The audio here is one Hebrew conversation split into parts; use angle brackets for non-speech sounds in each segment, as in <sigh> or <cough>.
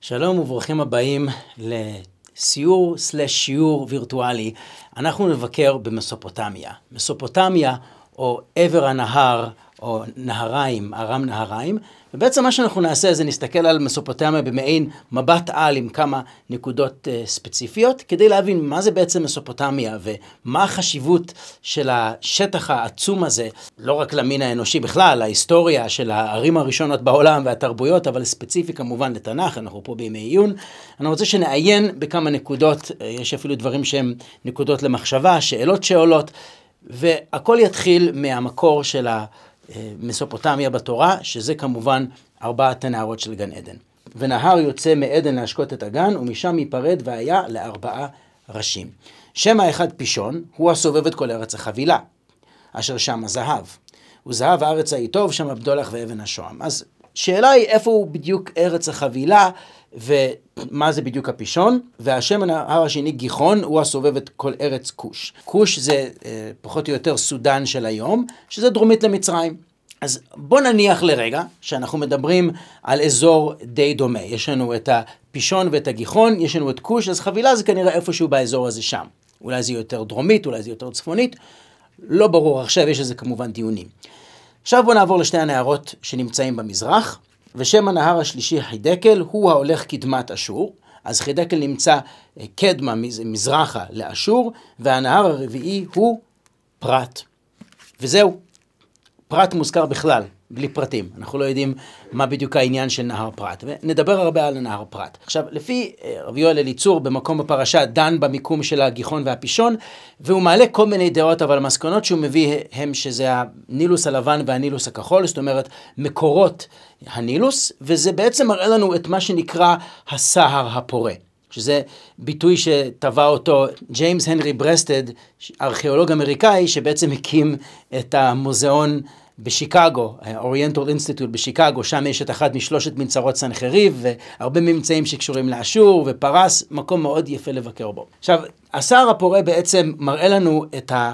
שלום וברוכים הבאים לסיור סלש שיעור וירטואלי. אנחנו נבקר במסופוטמיה. מסופוטמיה, או עבר הנהר, או נהריים, ארם נהריים, ובעצם מה שאנחנו נעשה זה נסתכל על מסופוטמיה במעין מבט על עם כמה נקודות אה, ספציפיות, כדי להבין מה זה בעצם מסופוטמיה ומה החשיבות של השטח העצום הזה, לא רק למין האנושי בכלל, ההיסטוריה של הערים הראשונות בעולם והתרבויות, אבל ספציפי כמובן לתנ"ך, אנחנו פה בימי עיון. אני רוצה שנעיין בכמה נקודות, אה, יש אפילו דברים שהם נקודות למחשבה, שאלות שעולות, והכל יתחיל מהמקור של ה... אה, מסופוטמיה בתורה, שזה כמובן ארבעת הנערות של גן עדן. ונהר יוצא מעדן להשקות את הגן, ומשם ייפרד והיה לארבעה ראשים. שם האחד פישון, הוא הסובב את כל ארץ החבילה, אשר שם הזהב. וזהב הארץ ההיא טוב, שם הבדולח ואבן השוהם. אז שאלה היא איפה הוא בדיוק ארץ החבילה, ומה זה בדיוק הפישון, והשם הנהר השני גיחון הוא הסובב את כל ארץ כוש. כוש זה אה, פחות או יותר סודאן של היום, שזה דרומית למצרים. אז בוא נניח לרגע שאנחנו מדברים על אזור די דומה. יש לנו את הפישון ואת הגיחון, יש לנו את כוש, אז חבילה זה כנראה איפשהו באזור הזה שם. אולי זה יותר דרומית, אולי זה יותר צפונית, לא ברור עכשיו, יש לזה כמובן דיונים. עכשיו בואו נעבור לשתי הנערות שנמצאים במזרח. ושם הנהר השלישי חידקל, הוא ההולך קדמת אשור. אז חידקל נמצא אה, קדמה, מזרחה לאשור, והנהר הרביעי הוא פרת. וזהו, פרת מוזכר בכלל בלי פרטים. אנחנו לא יודעים מה בדיוק העניין של נהר פרת. ונדבר הרבה על נהר פרת. עכשיו, לפי אה, רבי יואל אליצור, במקום בפרשה דן במיקום של הגיחון והפישון, והוא מעלה כל מיני דעות, אבל המסקנות שהוא מביא הם שזה הנילוס הלבן והנילוס הכחול, זאת אומרת, מקורות הנילוס, וזה בעצם מראה לנו את מה שנקרא הסהר הפורה. שזה ביטוי שטבע אותו ג'יימס הנרי ברסטד, ארכיאולוג אמריקאי, שבעצם הקים את המוזיאון בשיקגו, אוריינטל אינסטיטוט בשיקגו, שם יש את אחת משלושת מנצרות סנחריב, והרבה ממצאים שקשורים לאשור ופרס, מקום מאוד יפה לבקר בו. עכשיו, הסהר הפורה בעצם מראה לנו את ה,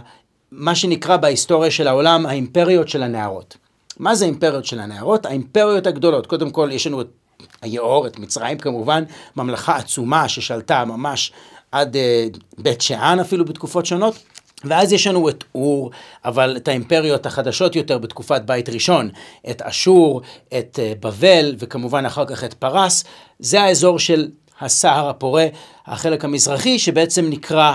מה שנקרא בהיסטוריה של העולם האימפריות של הנערות. מה זה אימפריות של הנערות? האימפריות הגדולות. קודם כל, יש לנו את היאור, את מצרים כמובן, ממלכה עצומה ששלטה ממש עד uh, בית שאן אפילו בתקופות שונות. ואז יש לנו את אור, אבל את האימפריות החדשות יותר בתקופת בית ראשון, את אשור, את אה, בבל, וכמובן אחר כך את פרס. זה האזור של הסהר הפורה, החלק המזרחי, שבעצם נקרא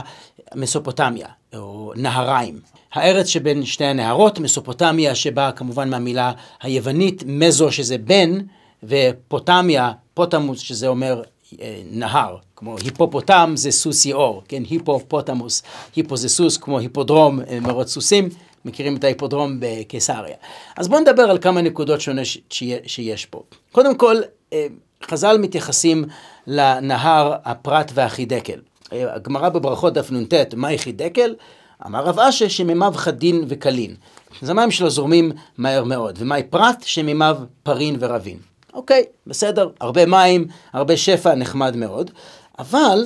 מסופוטמיה, או נהריים. הארץ שבין שתי הנהרות, מסופוטמיה שבאה כמובן מהמילה היוונית מזו שזה בן, ופוטמיה, פוטמוס שזה אומר נהר, כמו היפופוטם זה סוס יאור, כן, היפופוטמוס, היפו זה סוס כמו היפודרום, אה, מרוץ סוסים, מכירים את ההיפודרום בקיסריה. אז בואו נדבר על כמה נקודות שונות שיש פה. קודם כל, אה, חז"ל מתייחסים לנהר הפרת והחידקל. אה, הגמרא בברכות דף נ"ט, מהי חידקל? אמר רב אשה שמימיו חדין וקלין. זה מים שלו זורמים מהר מאוד, ומהי פרת? שמימיו פרין ורבין. אוקיי, בסדר, הרבה מים, הרבה שפע, נחמד מאוד. אבל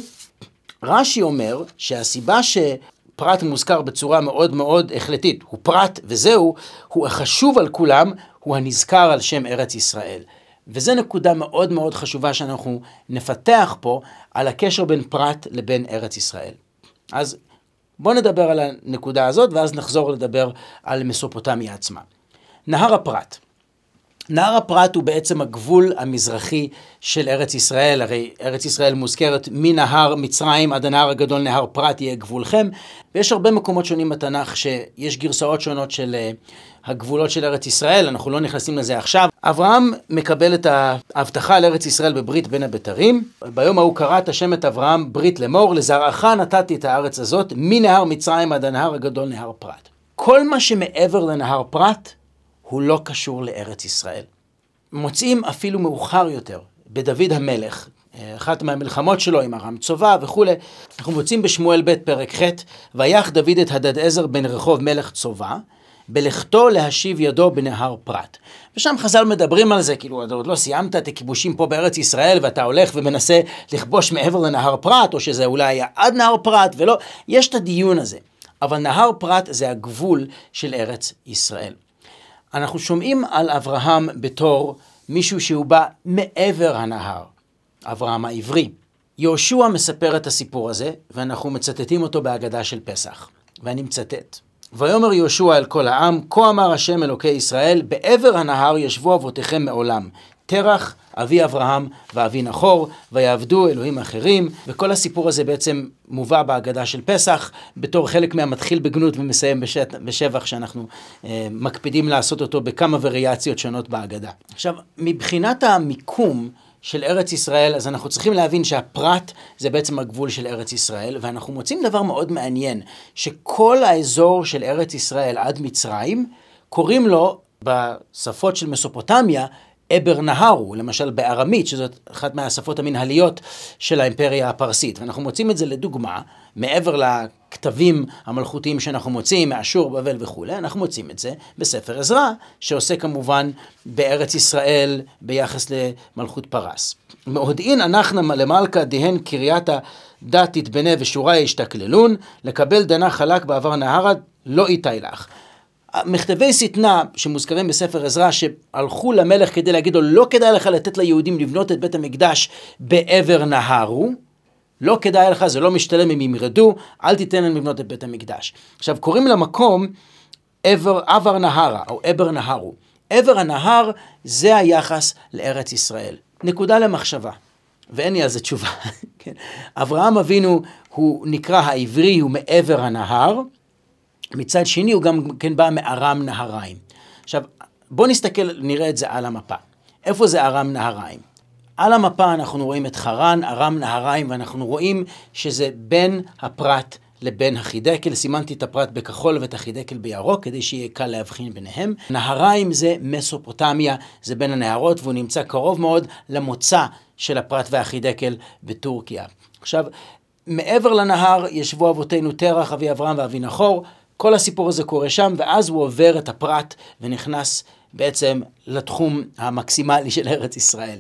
רש"י אומר שהסיבה שפרט מוזכר בצורה מאוד מאוד החלטית, הוא פרט וזהו, הוא החשוב על כולם, הוא הנזכר על שם ארץ ישראל. וזו נקודה מאוד מאוד חשובה שאנחנו נפתח פה על הקשר בין פרט לבין ארץ ישראל. אז בואו נדבר על הנקודה הזאת ואז נחזור לדבר על מסופוטמיה עצמה. נהר הפרת. נהר הפרת הוא בעצם הגבול המזרחי של ארץ ישראל, הרי ארץ ישראל מוזכרת מנהר מצרים עד הנהר הגדול נהר פרת יהיה גבולכם, ויש הרבה מקומות שונים בתנ"ך שיש גרסאות שונות של אה, הגבולות של ארץ ישראל, אנחנו לא נכנסים לזה עכשיו. אברהם מקבל את ההבטחה על ארץ ישראל בברית בין הבתרים, ביום ההוא קראת השם את אברהם ברית לאמור, לזרעך נתתי את הארץ הזאת מנהר מצרים עד הנהר הגדול נהר פרת. כל מה שמעבר לנהר פרת הוא לא קשור לארץ ישראל. מוצאים אפילו מאוחר יותר, בדוד המלך, אחת מהמלחמות שלו עם ארם צובה וכולי, אנחנו מוצאים בשמואל ב' פרק ח', ויח דוד את הדד עזר בן רחוב מלך צובה, בלכתו להשיב ידו בנהר פרת. ושם חז"ל מדברים על זה, כאילו, עוד לא סיימת את הכיבושים פה בארץ ישראל, ואתה הולך ומנסה לכבוש מעבר לנהר פרת, או שזה אולי היה עד נהר פרת, ולא, יש את הדיון הזה. אבל נהר פרת זה הגבול של ארץ ישראל. אנחנו שומעים על אברהם בתור מישהו שהוא בא מעבר הנהר, אברהם העברי. יהושע מספר את הסיפור הזה, ואנחנו מצטטים אותו בהגדה של פסח, ואני מצטט. ויאמר יהושע אל כל העם, כה אמר השם אלוקי ישראל, בעבר הנהר ישבו אבותיכם מעולם, תרח אבי אברהם ואבי נחור, ויעבדו אלוהים אחרים, וכל הסיפור הזה בעצם מובא בהגדה של פסח, בתור חלק מהמתחיל בגנות ומסיים בשט, בשבח, שאנחנו אה, מקפידים לעשות אותו בכמה וריאציות שונות בהגדה. עכשיו, מבחינת המיקום, של ארץ ישראל, אז אנחנו צריכים להבין שהפרט זה בעצם הגבול של ארץ ישראל, ואנחנו מוצאים דבר מאוד מעניין, שכל האזור של ארץ ישראל עד מצרים, קוראים לו בשפות של מסופוטמיה אבר נהרו, למשל בארמית, שזאת אחת מהשפות המנהליות של האימפריה הפרסית. ואנחנו מוצאים את זה לדוגמה, מעבר לכתבים המלכותיים שאנחנו מוצאים, מאשור, בבל וכולי, אנחנו מוצאים את זה בספר עזרא, שעוסק כמובן בארץ ישראל ביחס למלכות פרס. מעודעין אנחנו למלכה דהן קרייתא דתית בנה ושוריה ישתכללון, לקבל דנה חלק בעבר נהרה, לא איתי לך. מכתבי שטנה שמוזכרים בספר עזרא, שהלכו למלך כדי להגיד לו, לא כדאי לך לתת ליהודים לבנות את בית המקדש בעבר נהרו, לא כדאי לך, זה לא משתלם אם ימרדו, אל תיתן להם לבנות את בית המקדש. עכשיו, קוראים למקום עבר, עבר נהרה, או עבר נהרו. עבר הנהר זה היחס לארץ ישראל. נקודה למחשבה. ואין לי על זה תשובה. <laughs> כן. אברהם אבינו הוא נקרא העברי, הוא מעבר הנהר. מצד שני הוא גם כן בא מארם נהריים. עכשיו, בואו נסתכל, נראה את זה על המפה. איפה זה ארם נהריים? על המפה אנחנו רואים את חרן, ארם נהריים, ואנחנו רואים שזה בין הפרט לבין החידקל. סימנתי את הפרט בכחול ואת החידקל בירוק, כדי שיהיה קל להבחין ביניהם. נהריים זה מסופוטמיה, זה בין הנהרות, והוא נמצא קרוב מאוד למוצא של הפרט והחידקל בטורקיה. עכשיו, מעבר לנהר ישבו אבותינו תרח, אבי אברהם ואבי נחור. כל הסיפור הזה קורה שם, ואז הוא עובר את הפרט ונכנס בעצם לתחום המקסימלי של ארץ ישראל.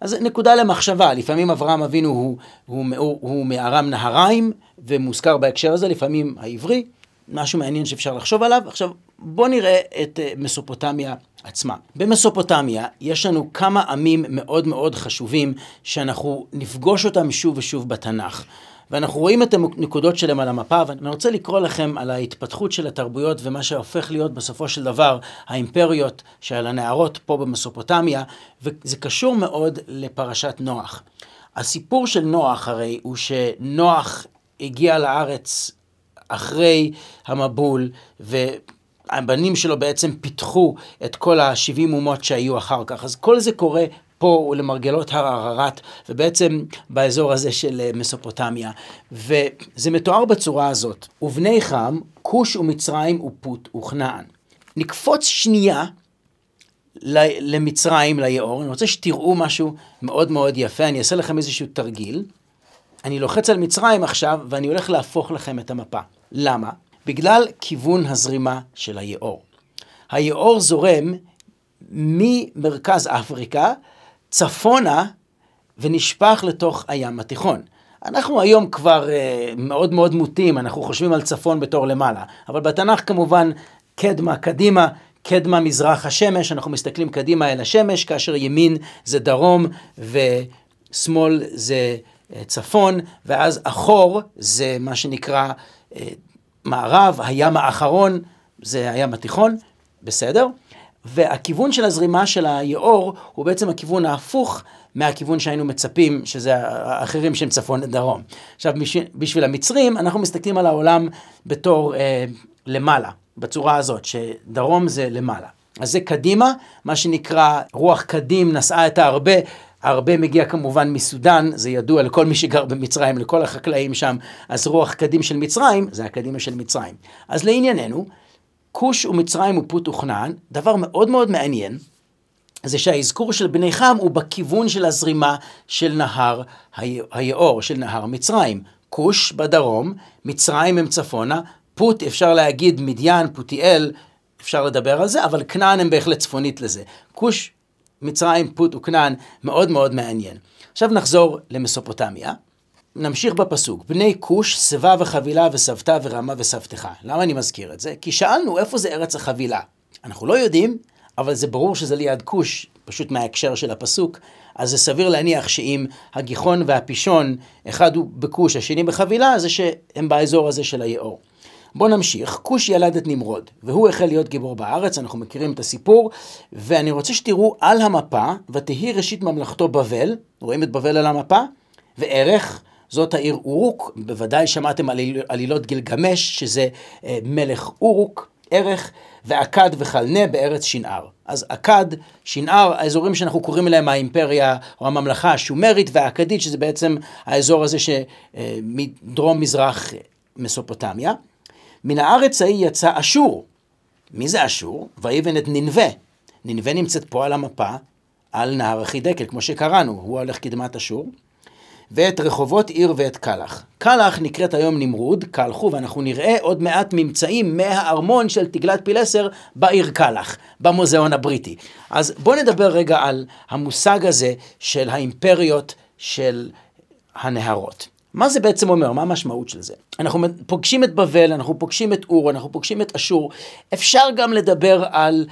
אז נקודה למחשבה, לפעמים אברהם אבינו הוא, הוא, הוא, הוא מארם נהריים ומוזכר בהקשר הזה, לפעמים העברי, משהו מעניין שאפשר לחשוב עליו. עכשיו, בואו נראה את אה, מסופוטמיה עצמה. במסופוטמיה יש לנו כמה עמים מאוד מאוד חשובים שאנחנו נפגוש אותם שוב ושוב בתנ"ך. ואנחנו רואים את הנקודות שלהם על המפה, ואני רוצה לקרוא לכם על ההתפתחות של התרבויות ומה שהופך להיות בסופו של דבר האימפריות של הנערות פה במסופוטמיה, וזה קשור מאוד לפרשת נוח. הסיפור של נוח הרי הוא שנוח הגיע לארץ אחרי המבול, ו... הבנים שלו בעצם פיתחו את כל ה-70 אומות שהיו אחר כך. אז כל זה קורה פה למרגלות הר ערערת, ובעצם באזור הזה של אה, מסופוטמיה. וזה מתואר בצורה הזאת, ובני חם, כוש ומצרים ופוט וכנען. נקפוץ שנייה למצרים, ליאור, אני רוצה שתראו משהו מאוד מאוד יפה, אני אעשה לכם איזשהו תרגיל. אני לוחץ על מצרים עכשיו, ואני הולך להפוך לכם את המפה. למה? בגלל כיוון הזרימה של היאור. היאור זורם ממרכז אפריקה צפונה ונשפך לתוך הים התיכון. אנחנו היום כבר uh, מאוד מאוד מוטים, אנחנו חושבים על צפון בתור למעלה, אבל בתנ"ך כמובן קדמה קדימה, קדמה מזרח השמש, אנחנו מסתכלים קדימה אל השמש, כאשר ימין זה דרום ושמאל זה אה, צפון, ואז אחור זה מה שנקרא uh, מערב, הים האחרון זה הים התיכון, בסדר? והכיוון של הזרימה של היאור הוא בעצם הכיוון ההפוך מהכיוון שהיינו מצפים, שזה האחרים שהם צפון לדרום. עכשיו, בשביל, המצרים, אנחנו מסתכלים על העולם בתור אה, למעלה, בצורה הזאת, שדרום זה למעלה. אז זה קדימה, מה שנקרא רוח קדים נשאה את ההרבה. הרבה מגיע כמובן מסודן, זה ידוע לכל מי שגר במצרים, לכל החקלאים שם, אז רוח קדים של מצרים, זה הקדימה של מצרים. אז לענייננו, כוש ומצרים ופוט וכנען, דבר מאוד מאוד מעניין, זה שהאזכור של בני חם הוא בכיוון של הזרימה של נהר היאור, של נהר מצרים. כוש בדרום, מצרים הם צפונה, פוט אפשר להגיד מדיין, פוטיאל, אפשר לדבר על זה, אבל כנען הם בהחלט צפונית לזה. כוש, מצרים, פוט וכנען מאוד מאוד מעניין. עכשיו נחזור למסופוטמיה. נמשיך בפסוק, בני כוש, שיבה וחבילה וסבתא ורמה וסבתך. למה אני מזכיר את זה? כי שאלנו איפה זה ארץ החבילה. אנחנו לא יודעים, אבל זה ברור שזה ליד כוש, פשוט מההקשר של הפסוק, אז זה סביר להניח שאם הגיחון והפישון, אחד הוא בכוש, השני בחבילה, זה שהם באזור הזה של היאור. בואו נמשיך. כוש ילד את נמרוד, והוא החל להיות גיבור בארץ, אנחנו מכירים את הסיפור, ואני רוצה שתראו על המפה, ותהי ראשית ממלכתו בבל, רואים את בבל על המפה? וערך זאת העיר אורוק, בוודאי שמעתם על עלילות גילגמש, שזה אה, מלך אורוק, ערך, ואכד וחלנה בארץ שנער. אז אכד, שנער, האזורים שאנחנו קוראים להם האימפריה או הממלכה השומרית והאכדית, שזה בעצם האזור הזה שמדרום אה, מזרח אה, מסופוטמיה. מן הארץ ההיא יצא אשור. מי זה אשור? ויבן את ננבה. ננבה נמצאת פה על המפה, על נהר החידקל, כמו שקראנו, הוא הולך קדמת אשור. ואת רחובות עיר ואת קלח. קלח נקראת היום נמרוד, קלחו, ואנחנו נראה עוד מעט ממצאים מהארמון של תגלת פילסר בעיר קלח, במוזיאון הבריטי. אז בואו נדבר רגע על המושג הזה של האימפריות של הנהרות. מה זה בעצם אומר? מה המשמעות של זה? אנחנו פוגשים את בבל, אנחנו פוגשים את אור, אנחנו פוגשים את אשור. אפשר גם לדבר על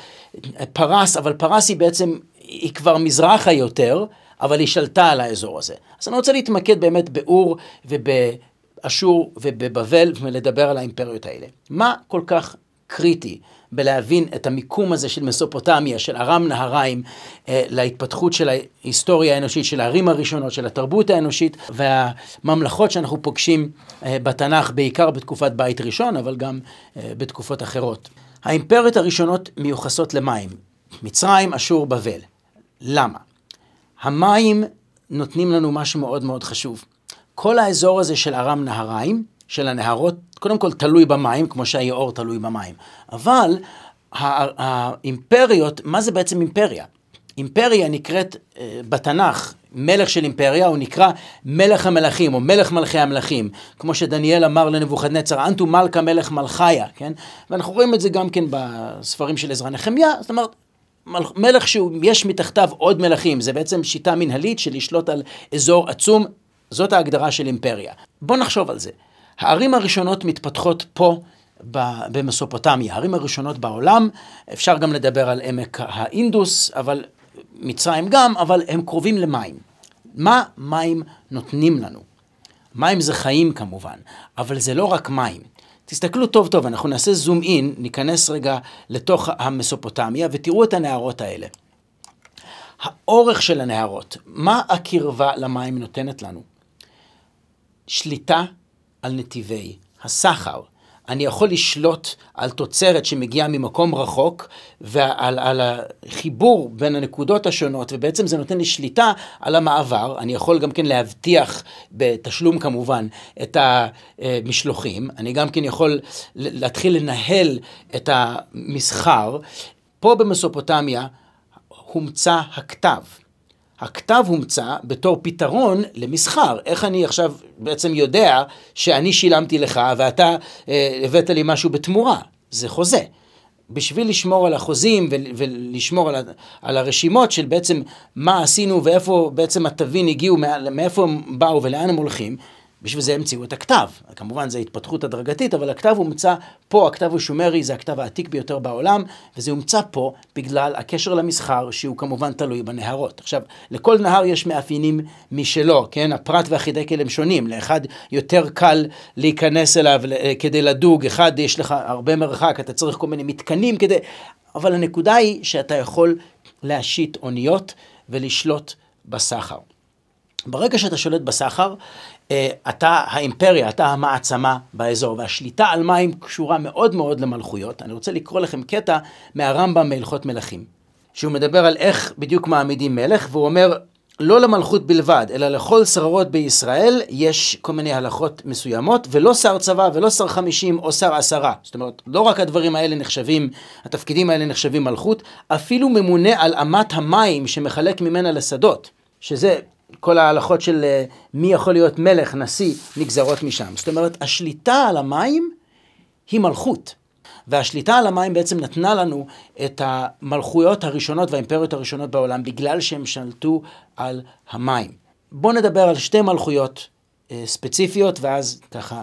פרס, אבל פרס היא בעצם, היא כבר מזרחה יותר, אבל היא שלטה על האזור הזה. אז אני רוצה להתמקד באמת באור ובאשור ובבבל ולדבר על האימפריות האלה. מה כל כך קריטי בלהבין את המיקום הזה של מסופוטמיה, של ארם נהריים, אה, להתפתחות של ההיסטוריה האנושית, של הערים הראשונות, של התרבות האנושית והממלכות שאנחנו פוגשים אה, בתנ"ך, בעיקר בתקופת בית ראשון, אבל גם אה, בתקופות אחרות. האימפריות הראשונות מיוחסות למים, מצרים, אשור, בבל. למה? המים נותנים לנו משהו מאוד מאוד חשוב. כל האזור הזה של ארם נהריים, של הנהרות, קודם כל תלוי במים, כמו שהיאור תלוי במים. אבל האימפריות, מה זה בעצם אימפריה? אימפריה נקראת אה, בתנ"ך, מלך של אימפריה, הוא נקרא מלך המלכים, או מלך מלכי המלכים, כמו שדניאל אמר לנבוכדנצר, אנטו מלכה מלך מלכיה, כן? ואנחנו רואים את זה גם כן בספרים של עזרא נחמיה, זאת אומרת, מלך שיש מתחתיו עוד מלכים, זה בעצם שיטה מנהלית של לשלוט על אזור עצום, זאת ההגדרה של אימפריה. בוא נחשוב על זה. הערים הראשונות מתפתחות פה במסופוטמיה, הערים הראשונות בעולם, אפשר גם לדבר על עמק האינדוס, אבל מצרים גם, אבל הם קרובים למים. מה מים נותנים לנו? מים זה חיים כמובן, אבל זה לא רק מים. תסתכלו טוב טוב, אנחנו נעשה זום אין, ניכנס רגע לתוך המסופוטמיה ותראו את הנהרות האלה. האורך של הנהרות, מה הקרבה למים נותנת לנו? שליטה על נתיבי הסחר. אני יכול לשלוט על תוצרת שמגיעה ממקום רחוק ועל על החיבור בין הנקודות השונות, ובעצם זה נותן לי שליטה על המעבר. אני יכול גם כן להבטיח, בתשלום כמובן, את המשלוחים. אני גם כן יכול להתחיל לנהל את המסחר. פה במסופוטמיה הומצא הכתב. הכתב הומצא בתור פתרון למסחר. איך אני עכשיו בעצם יודע שאני שילמתי לך ואתה אה, הבאת לי משהו בתמורה? זה חוזה. בשביל לשמור על החוזים ולשמור על, על הרשימות של בעצם מה עשינו ואיפה בעצם התווין הגיעו, מאיפה הם באו ולאן הם הולכים, בשביל זה המציאו את הכתב. כמובן, זו התפתחות הדרגתית, אבל הכתב הומצא פה, הכתב השומרי זה הכתב העתיק ביותר בעולם, וזה הומצא פה בגלל הקשר למסחר, שהוא כמובן תלוי בנהרות. עכשיו, לכל נהר יש מאפיינים משלו, כן? הפרט והחידקל הם שונים. לאחד יותר קל להיכנס אליו אה, כדי לדוג, אחד יש לך הרבה מרחק, אתה צריך כל מיני מתקנים כדי... אבל הנקודה היא שאתה יכול להשית אוניות ולשלוט בסחר. ברגע שאתה שולט בסחר, אה, אתה האימפריה, אתה המעצמה באזור, והשליטה על מים קשורה מאוד מאוד למלכויות. אני רוצה לקרוא לכם קטע מהרמב"ם מהלכות מלכים, שהוא מדבר על איך בדיוק מעמידים מלך, והוא אומר, לא למלכות בלבד, אלא לכל שררות בישראל יש כל מיני הלכות מסוימות, ולא שר צבא ולא שר חמישים או שר עשרה. זאת אומרת, לא רק הדברים האלה נחשבים, התפקידים האלה נחשבים מלכות, אפילו ממונה על אמת המים שמחלק ממנה לשדות, שזה כל ההלכות של אה, מי יכול להיות מלך, נשיא, נגזרות משם. זאת אומרת, השליטה על המים היא מלכות. והשליטה על המים בעצם נתנה לנו את המלכויות הראשונות והאימפריות הראשונות בעולם, בגלל שהם שלטו על המים. בואו נדבר על שתי מלכויות אה, ספציפיות, ואז ככה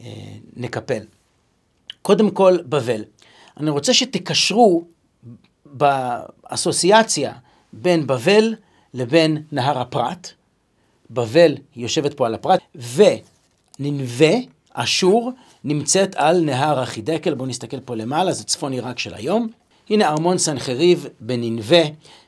אה, נקפל. קודם כל, בבל. אני רוצה שתקשרו באסוציאציה בין בבל לבין נהר הפרת, בבל יושבת פה על הפרת, וננבה, אשור, נמצאת על נהר החידקל, בואו נסתכל פה למעלה, זה צפון עיראק של היום. הנה ארמון סנחריב בננבה,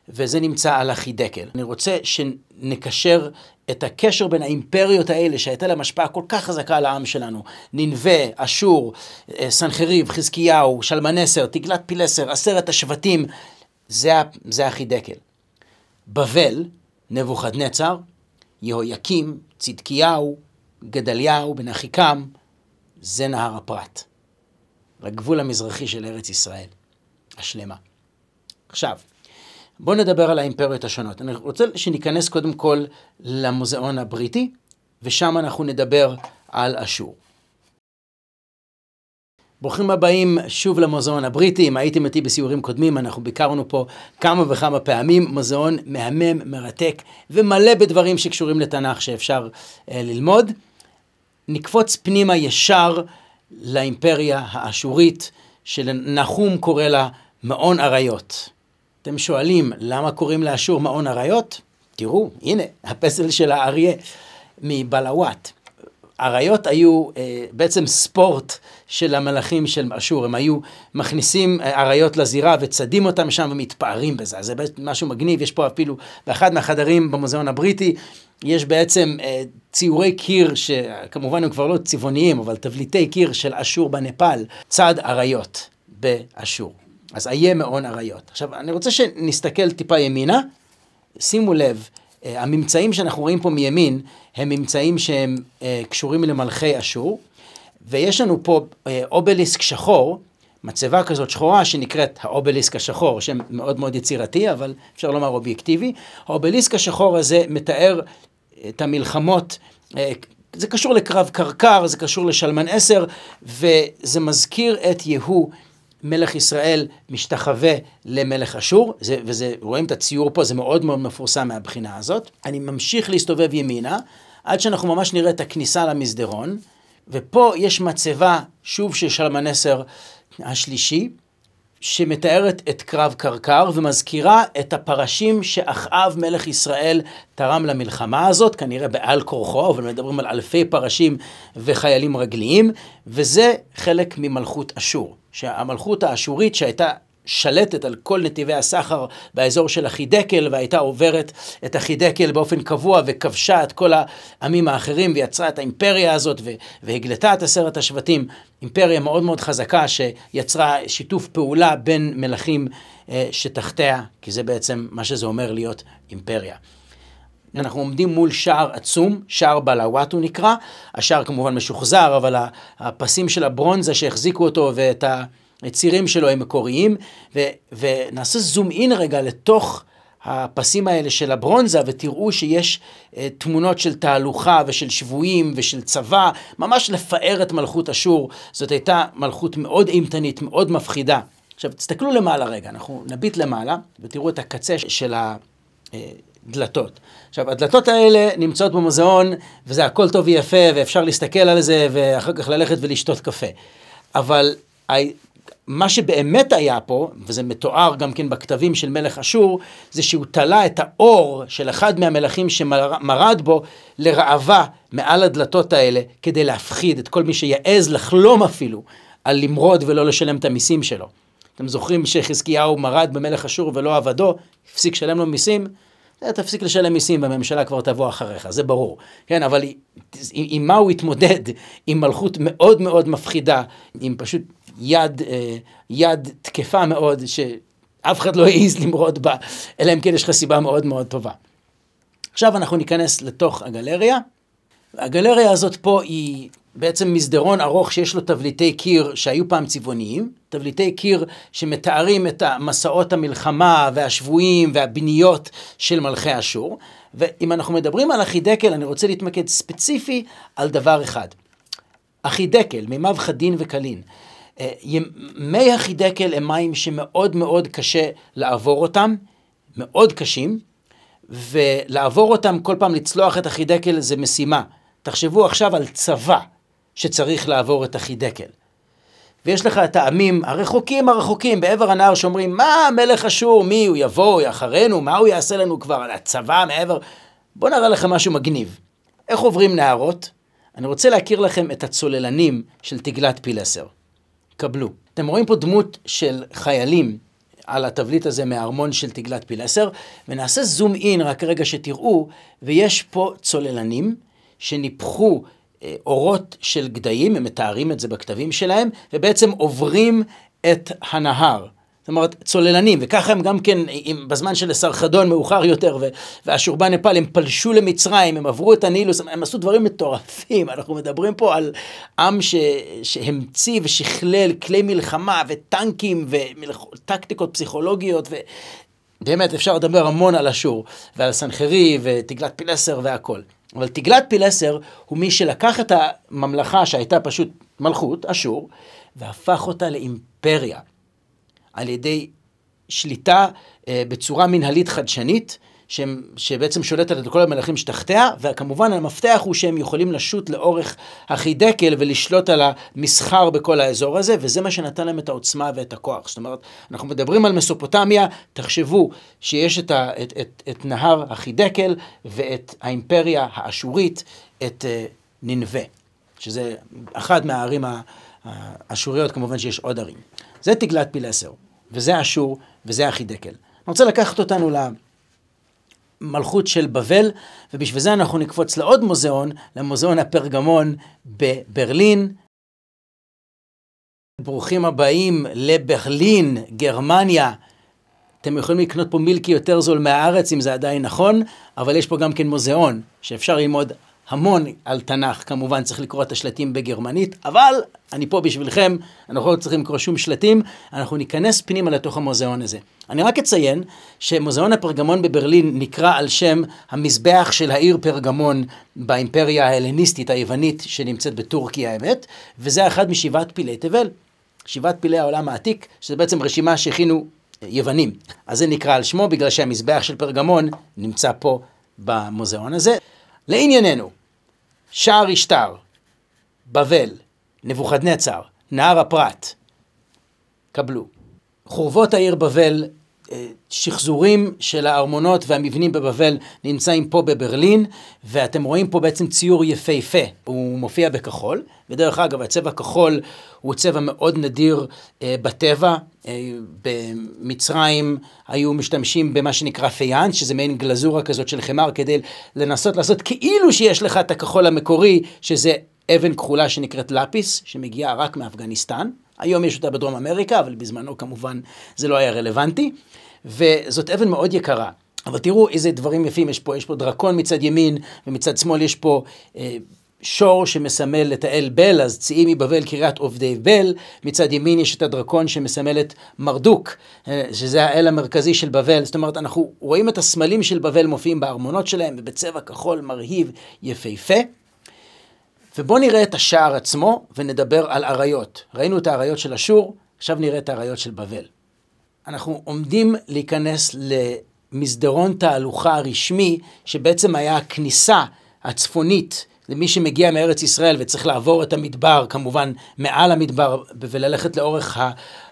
וזה נמצא על החידקל. אני רוצה שנקשר את הקשר בין האימפריות האלה, שהייתה להם השפעה כל כך חזקה על העם שלנו, ננבה, אשור, אה, סנחריב, חזקיהו, שלמנסר, תגלת פילסר, עשרת השבטים, זה, זה החידקל. בבל, נבוכדנצר, יהויקים, צדקיהו, גדליהו בן אחיקם, זה נהר הפרת. לגבול המזרחי של ארץ ישראל השלמה. עכשיו, בואו נדבר על האימפריות השונות. אני רוצה שניכנס קודם כל למוזיאון הבריטי, ושם אנחנו נדבר על אשור. ברוכים הבאים שוב למוזיאון הבריטי. אם הייתם איתי בסיורים קודמים, אנחנו ביקרנו פה כמה וכמה פעמים. מוזיאון מהמם, מרתק ומלא בדברים שקשורים לתנ"ך שאפשר uh, ללמוד. נקפוץ פנימה ישר לאימפריה האשורית, שנחום קורא לה מעון אריות. אתם שואלים, למה קוראים לאשור מעון אריות? תראו, הנה, הפסל של האריה מבלאוואט. האריות היו אה, בעצם ספורט של המלאכים של אשור, הם היו מכניסים אה, אריות לזירה וצדים אותם שם ומתפארים בזה, אז זה משהו מגניב, יש פה אפילו, באחד מהחדרים במוזיאון הבריטי, יש בעצם אה, ציורי קיר, שכמובן הם כבר לא צבעוניים, אבל תבליטי קיר של אשור בנפאל, צד אריות באשור. אז איה מאון אריות. עכשיו, אני רוצה שנסתכל טיפה ימינה, שימו לב אה, הממצאים שאנחנו רואים פה מימין הם ממצאים שהם אה, קשורים למלכי אשור, ויש לנו פה אה, אובליסק שחור, מצבה כזאת שחורה שנקראת האובליסק השחור, שם מאוד מאוד יצירתי, אבל אפשר לומר אובייקטיבי. האובליסק השחור הזה מתאר את המלחמות, זה קשור לקרב קרקר, זה קשור לשלמן עשר, וזה מזכיר את יהוא מלך ישראל משתחווה למלך אשור, זה, וזה, רואים את הציור פה, זה מאוד מאוד מפורסם מהבחינה הזאת. אני ממשיך להסתובב ימינה, עד שאנחנו ממש נראה את הכניסה למסדרון, ופה יש מצבה, שוב של שלמנסר השלישי, שמתארת את קרב קרקר ומזכירה את הפרשים שאחאב מלך ישראל תרם למלחמה הזאת, כנראה בעל כורחו, אבל מדברים על אלפי פרשים וחיילים רגליים, וזה חלק ממלכות אשור. שהמלכות האשורית שהייתה שלטת על כל נתיבי הסחר באזור של החידקל והייתה עוברת את החידקל באופן קבוע וכבשה את כל העמים האחרים ויצרה את האימפריה הזאת והגלתה את עשרת השבטים. אימפריה מאוד מאוד חזקה שיצרה שיתוף פעולה בין מלכים אה, שתחתיה, כי זה בעצם מה שזה אומר להיות אימפריה. אנחנו עומדים מול שער עצום, שער בלאוואט הוא נקרא, השער כמובן משוחזר, אבל הפסים של הברונזה שהחזיקו אותו ואת הצירים שלו הם מקוריים, ו, ונעשה זום אין רגע לתוך הפסים האלה של הברונזה, ותראו שיש uh, תמונות של תהלוכה ושל שבויים ושל צבא, ממש לפאר את מלכות אשור, זאת הייתה מלכות מאוד אימתנית, מאוד מפחידה. עכשיו, תסתכלו למעלה רגע, אנחנו נביט למעלה, ותראו את הקצה של ה... אה, דלתות. עכשיו, הדלתות האלה נמצאות במוזיאון, וזה הכל טוב ויפה, ואפשר להסתכל על זה, ואחר כך ללכת ולשתות קפה. אבל מה שבאמת היה פה, וזה מתואר גם כן בכתבים של מלך אשור, זה שהוא תלה את האור של אחד מהמלכים שמרד בו לראווה מעל הדלתות האלה, כדי להפחיד את כל מי שיעז לחלום אפילו על למרוד ולא לשלם את המיסים שלו. אתם זוכרים שחזקיהו מרד במלך אשור ולא עבדו, הפסיק לשלם לו מיסים? אה, תפסיק לשלם מיסים והממשלה כבר תבוא אחריך, זה ברור. כן, אבל עם מה הוא התמודד? עם מלכות מאוד מאוד מפחידה, עם פשוט יד, אה, יד תקפה מאוד, שאף אחד לא העז למרוד בה, אלא אם כן יש לך סיבה מאוד מאוד טובה. עכשיו אנחנו ניכנס לתוך הגלריה. הגלריה הזאת פה היא בעצם מסדרון ארוך שיש לו תבליטי קיר שהיו פעם צבעוניים, תבליטי קיר שמתארים את מסעות המלחמה והשבויים והבניות של מלכי אשור. ואם אנחנו מדברים על אחידקל, אני רוצה להתמקד ספציפי על דבר אחד. אחידקל, מימיו חדין וקלין. אה, מי החידקל הם מים שמאוד מאוד קשה לעבור אותם, מאוד קשים, ולעבור אותם, כל פעם לצלוח את אחידקל זה משימה. תחשבו עכשיו על צבא שצריך לעבור את החידקל. ויש לך את העמים הרחוקים הרחוקים בעבר הנהר שאומרים, מה המלך אשור, מי הוא יבוא, אחרינו, מה הוא יעשה לנו כבר, הצבא מעבר. בוא נראה לכם משהו מגניב. איך עוברים נהרות? אני רוצה להכיר לכם את הצוללנים של תגלת פילסר. קבלו. אתם רואים פה דמות של חיילים על התבליט הזה מהארמון של תגלת פילסר, ונעשה זום אין רק רגע שתראו, ויש פה צוללנים שניפחו אה, אורות של גדיים, הם מתארים את זה בכתבים שלהם, ובעצם עוברים את הנהר. זאת אומרת, צוללנים, וככה הם גם כן, עם, בזמן של סרחדון מאוחר יותר, והשורבן נפאל, הם פלשו למצרים, הם עברו את הנילוס, הם עשו דברים מטורפים. <laughs> אנחנו מדברים פה על עם ש, שהמציא ושכלל כלי מלחמה, וטנקים, וטקטיקות פסיכולוגיות, ובאמת, אפשר לדבר המון על אשור, ועל סנחרי, ותגלת פילסר והכל. אבל תגלת פילסר הוא מי שלקח את הממלכה שהייתה פשוט מלכות, אשור, והפך אותה לאימפריה על ידי שליטה אה, בצורה מנהלית חדשנית שהם, שבעצם שולטת את כל המלכים שתחתיה, וכמובן המפתח הוא שהם יכולים לשוט לאורך החידקל ולשלוט על המסחר בכל האזור הזה, וזה מה שנתן להם את העוצמה ואת הכוח. זאת אומרת, אנחנו מדברים על מסופוטמיה, תחשבו שיש את, ה, את, את, את נהר החידקל ואת האימפריה האשורית, את נינווה, אה, שזה אחת מהערים האשוריות, כמובן שיש עוד ערים. זה תגלת פילסר, וזה אשור, וזה החידקל. אני רוצה לקחת אותנו ל... לה... המלכות של בבל, ובשביל זה אנחנו נקפוץ לעוד מוזיאון, למוזיאון הפרגמון בברלין. ברוכים הבאים לברלין, גרמניה. אתם יכולים לקנות פה מילקי יותר זול מהארץ, אם זה עדיין נכון, אבל יש פה גם כן מוזיאון, שאפשר ללמוד המון על תנ"ך, כמובן צריך לקרוא את השלטים בגרמנית, אבל אני פה בשבילכם, אנחנו לא צריכים לקרוא שום שלטים, אנחנו ניכנס פנימה לתוך המוזיאון הזה. אני רק אציין שמוזיאון הפרגמון בברלין נקרא על שם המזבח של העיר פרגמון באימפריה ההלניסטית היוונית שנמצאת בטורקיה האמת, וזה אחד משבעת פילי תבל, שבעת פילי העולם העתיק, שזה בעצם רשימה שהכינו אה, יוונים. אז זה נקרא על שמו בגלל שהמזבח של פרגמון נמצא פה במוזיאון הזה. לענייננו, שער אשתר, בבל, נבוכדנצר, נהר הפרת. קבלו. חורבות העיר בבל שחזורים של הארמונות והמבנים בבבל נמצאים פה בברלין, ואתם רואים פה בעצם ציור יפהפה, הוא מופיע בכחול, ודרך אגב הצבע כחול הוא צבע מאוד נדיר אה, בטבע, אה, במצרים היו משתמשים במה שנקרא פיאנס, שזה מעין גלזורה כזאת של חמר, כדי לנסות לעשות כאילו שיש לך את הכחול המקורי, שזה אבן כחולה שנקראת לפיס, שמגיעה רק מאפגניסטן. היום יש אותה בדרום אמריקה, אבל בזמנו כמובן זה לא היה רלוונטי, וזאת אבן מאוד יקרה. אבל תראו איזה דברים יפים יש פה, יש פה דרקון מצד ימין, ומצד שמאל יש פה אה, שור שמסמל את האל בל, אז צאי מבבל קריית עובדי בל, מצד ימין יש את הדרקון שמסמל את מרדוק, אה, שזה האל המרכזי של בבל, זאת אומרת אנחנו רואים את הסמלים של בבל מופיעים בארמונות שלהם ובצבע כחול מרהיב יפהפה. ובואו נראה את השער עצמו ונדבר על אריות. ראינו את האריות של אשור, עכשיו נראה את האריות של בבל. אנחנו עומדים להיכנס למסדרון תהלוכה הרשמי, שבעצם היה הכניסה הצפונית למי שמגיע מארץ ישראל וצריך לעבור את המדבר, כמובן מעל המדבר, וללכת לאורך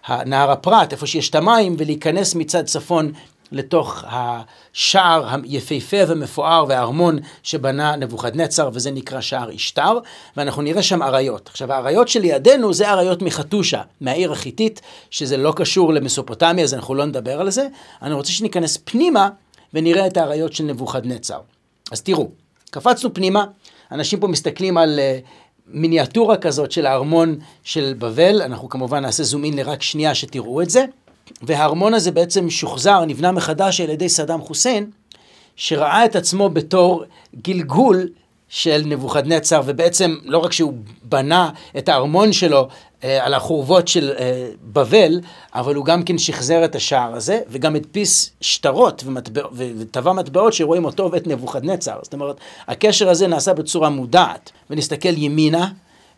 הנהר הפרת, איפה שיש את המים, ולהיכנס מצד צפון לתוך השער היפהפה ומפואר והארמון שבנה נבוכדנצר, וזה נקרא שער אשתר, ואנחנו נראה שם אריות. עכשיו, האריות שלידינו זה אריות מחתושה, מהעיר החיתית, שזה לא קשור למסופוטמיה, אז אנחנו לא נדבר על זה. אני רוצה שניכנס פנימה ונראה את האריות של נבוכדנצר. אז תראו, קפצנו פנימה, אנשים פה מסתכלים על... אה, מיניאטורה כזאת של הארמון של בבל, אנחנו כמובן נעשה זום אין לרק שנייה שתראו את זה. והארמון הזה בעצם שוחזר, נבנה מחדש על ידי סדאם חוסיין, שראה את עצמו בתור גלגול של נבוכדנצר, ובעצם לא רק שהוא בנה את הארמון שלו אה, על החורבות של אה, בבל, אבל הוא גם כן שחזר את השער הזה, וגם הדפיס שטרות וטבע מטבעות שרואים אותו ואת נבוכדנצר. זאת אומרת, הקשר הזה נעשה בצורה מודעת, ונסתכל ימינה,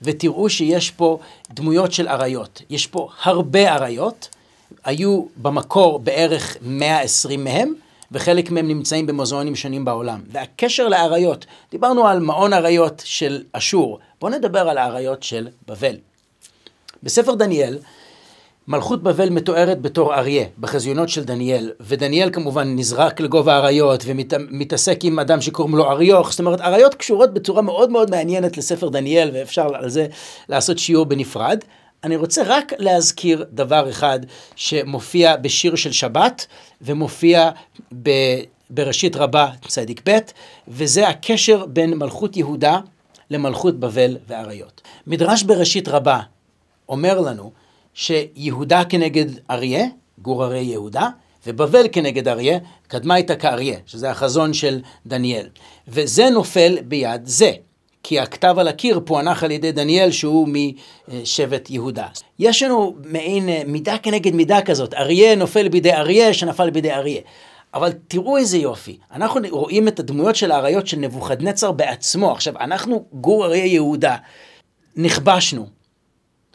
ותראו שיש פה דמויות של אריות. יש פה הרבה אריות. היו במקור בערך 120 מהם, וחלק מהם נמצאים במוזיאונים שונים בעולם. והקשר לאריות, דיברנו על מעון אריות של אשור, בואו נדבר על האריות של בבל. בספר דניאל, מלכות בבל מתוארת בתור אריה, בחזיונות של דניאל, ודניאל כמובן נזרק לגובה האריות ומתעסק עם אדם שקוראים לו אריוך, זאת אומרת אריות קשורות בצורה מאוד מאוד מעניינת לספר דניאל ואפשר על זה לעשות שיעור בנפרד, אני רוצה רק להזכיר דבר אחד שמופיע בשיר של שבת ומופיע ב... בראשית רבה צדיק ב', וזה הקשר בין מלכות יהודה למלכות בבל ואריות. מדרש בראשית רבה אומר לנו שיהודה כנגד אריה, גור אריה יהודה, ובבל כנגד אריה, קדמה איתה כאריה, שזה החזון של דניאל. וזה נופל ביד זה. כי הכתב על הקיר פוענח על ידי דניאל שהוא משבט יהודה. יש לנו מעין אה, מידה כנגד מידה כזאת, אריה נופל בידי אריה שנפל בידי אריה. אבל תראו איזה יופי, אנחנו רואים את הדמויות של האריות של נבוכדנצר בעצמו. עכשיו, אנחנו גור אריה יהודה, נכבשנו,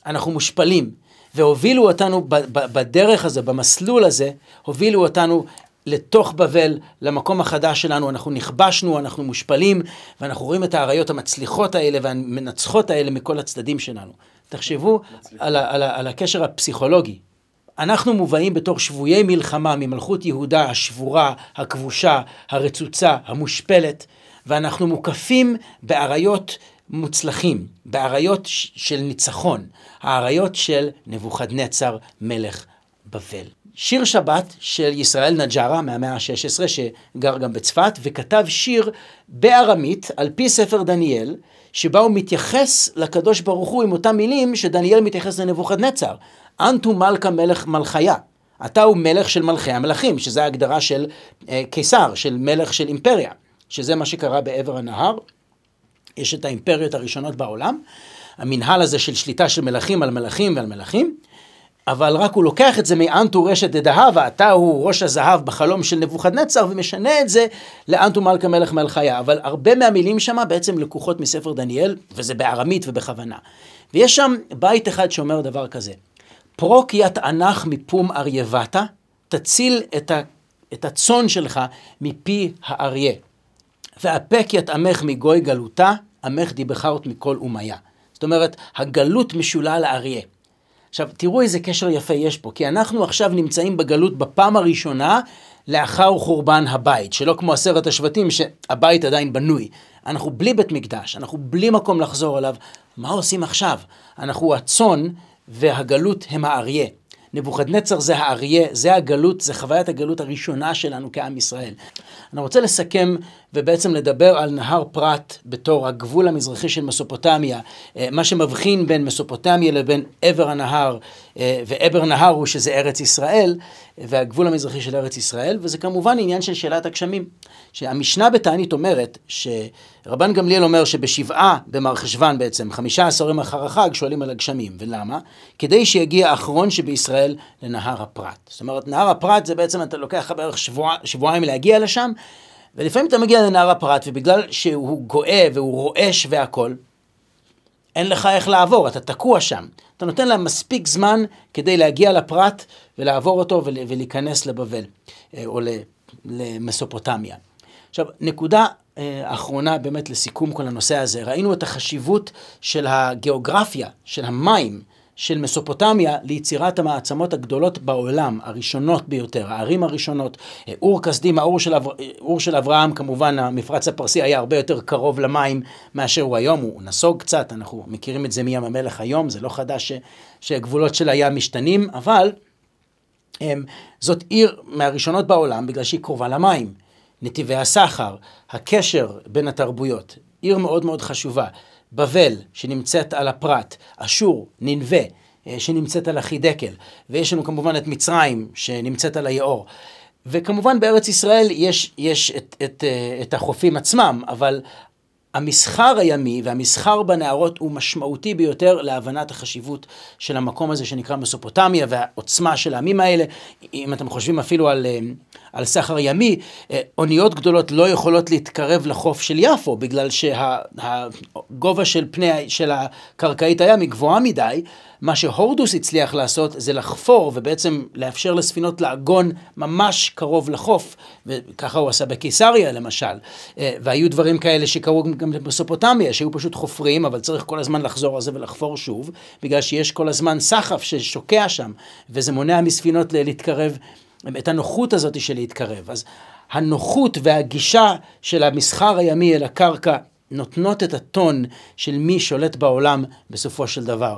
אנחנו מושפלים, והובילו אותנו בדרך הזו, במסלול הזה, הובילו אותנו לתוך בבל, למקום החדש שלנו, אנחנו נכבשנו, אנחנו מושפלים, ואנחנו רואים את האריות המצליחות האלה והמנצחות האלה מכל הצדדים שלנו. תחשבו על, על, על הקשר הפסיכולוגי. אנחנו מובאים בתור שבויי מלחמה ממלכות יהודה השבורה, הכבושה, הרצוצה, המושפלת, ואנחנו מוקפים באריות מוצלחים, באריות של ניצחון, האריות של נבוכדנצר מלך בבל. שיר שבת של ישראל נג'רה מהמאה ה-16, שגר גם בצפת, וכתב שיר בארמית על פי ספר דניאל, שבה הוא מתייחס לקדוש ברוך הוא עם אותן מילים שדניאל מתייחס לנבוכדנצר. אנטו מלכה מלך מלכיה. אתה הוא מלך של מלכי המלכים, שזה ההגדרה של אה, קיסר, של מלך של אימפריה, שזה מה שקרה בעבר הנהר. יש את האימפריות הראשונות בעולם. המנהל הזה של שליטה של מלכים על מלכים ועל מלכים. אבל רק הוא לוקח את זה מאנטו רשת דדהבה, אתה הוא ראש הזהב בחלום של נבוכדנצר, ומשנה את זה לאנטו מלכה מלך מלכיה. אבל הרבה מהמילים שם בעצם לקוחות מספר דניאל, וזה בארמית ובכוונה. ויש שם בית אחד שאומר דבר כזה, פרוקיית ענך מפום אריבתה, תציל את, ה, את הצון שלך מפי האריה. ואפק עמך מגוי גלותה, עמך דיבחרת מכל אומיה. זאת אומרת, הגלות משולה לאריה. עכשיו, תראו איזה קשר יפה יש פה, כי אנחנו עכשיו נמצאים בגלות בפעם הראשונה לאחר חורבן הבית, שלא כמו עשרת השבטים שהבית עדיין בנוי. אנחנו בלי בית מקדש, אנחנו בלי מקום לחזור אליו. מה עושים עכשיו? אנחנו הצאן והגלות הם האריה. נבוכדנצר זה האריה, זה הגלות, זה חוויית הגלות הראשונה שלנו כעם ישראל. אני רוצה לסכם ובעצם לדבר על נהר פרת בתור הגבול המזרחי של מסופוטמיה, אה, מה שמבחין בין מסופוטמיה לבין עבר הנהר, אה, ועבר נהר הוא שזה ארץ ישראל, והגבול המזרחי של ארץ ישראל, וזה כמובן עניין של שאלת הגשמים. שהמשנה בתענית אומרת, שרבן גמליאל אומר שבשבעה במרחשוון בעצם, חמישה עשורים אחר החג, שואלים על הגשמים, ולמה? כדי שיגיע האחרון שבישראל לנהר הפרת. זאת אומרת, נהר הפרת זה בעצם, אתה לוקח בערך שבוע, שבועיים להגיע לשם, ולפעמים אתה מגיע לנהר הפרת, ובגלל שהוא גואה והוא רועש והכול, אין לך איך לעבור, אתה תקוע שם. אתה נותן להם מספיק זמן כדי להגיע לפרת ולעבור אותו ולהיכנס לבבל, אה, או למסופוטמיה. עכשיו, נקודה אה, אחרונה באמת לסיכום כל הנושא הזה, ראינו את החשיבות של הגיאוגרפיה, של המים, של מסופוטמיה ליצירת המעצמות הגדולות בעולם, הראשונות ביותר, הערים הראשונות. אה, אור כסדים, האור של, אב... אה, אור של אברהם, כמובן המפרץ הפרסי היה הרבה יותר קרוב למים מאשר הוא היום, הוא נסוג קצת, אנחנו מכירים את זה מים המלך היום, זה לא חדש ש... שהגבולות של הים משתנים, אבל הם, אמ, זאת עיר מהראשונות בעולם בגלל שהיא קרובה למים. נתיבי הסחר, הקשר בין התרבויות, עיר מאוד מאוד חשובה. בבל, שנמצאת על הפרת, אשור, ננבה, אה, שנמצאת על החידקל, ויש לנו כמובן את מצרים, שנמצאת על היאור. וכמובן בארץ ישראל יש, יש את, את, אה, את החופים עצמם, אבל המסחר הימי והמסחר בנערות הוא משמעותי ביותר להבנת החשיבות של המקום הזה שנקרא מסופוטמיה והעוצמה של העמים האלה. אם אתם חושבים אפילו על, אה, על סחר ימי, אה, אוניות גדולות לא יכולות להתקרב לחוף של יפו בגלל שהגובה שה, של פני, של הקרקעית הים היא גבוהה מדי. מה שהורדוס הצליח לעשות זה לחפור ובעצם לאפשר לספינות לעגון ממש קרוב לחוף, וככה הוא עשה בקיסריה למשל, אה, והיו דברים כאלה שקרו גם במסופוטמיה, שהיו פשוט חופרים, אבל צריך כל הזמן לחזור על זה ולחפור שוב, בגלל שיש כל הזמן סחף ששוקע שם, וזה מונע מספינות להתקרב, את הנוחות הזאת של להתקרב. אז הנוחות והגישה של המסחר הימי אל הקרקע נותנות את הטון של מי שולט בעולם בסופו של דבר.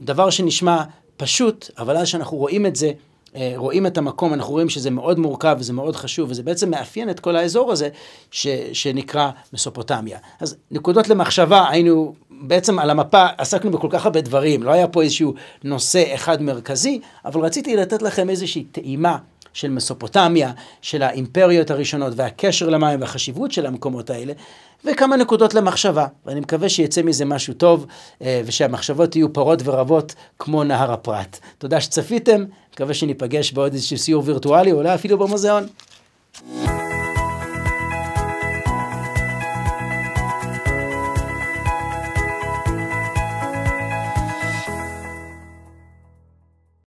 דבר שנשמע פשוט, אבל אז שאנחנו רואים את זה, אה, רואים את המקום, אנחנו רואים שזה מאוד מורכב וזה מאוד חשוב, וזה בעצם מאפיין את כל האזור הזה ש, שנקרא מסופוטמיה. אז נקודות למחשבה, היינו בעצם על המפה, עסקנו בכל כך הרבה דברים, לא היה פה איזשהו נושא אחד מרכזי, אבל רציתי לתת לכם איזושהי טעימה של מסופוטמיה, של האימפריות הראשונות והקשר למים והחשיבות של המקומות האלה, וכמה נקודות למחשבה. ואני מקווה שיצא מזה משהו טוב, אה, ושהמחשבות יהיו פרות ורבות כמו נהר הפרת. תודה שצפיתם, מקווה שניפגש בעוד איזשהו סיור וירטואלי, אולי אפילו במוזיאון. thank you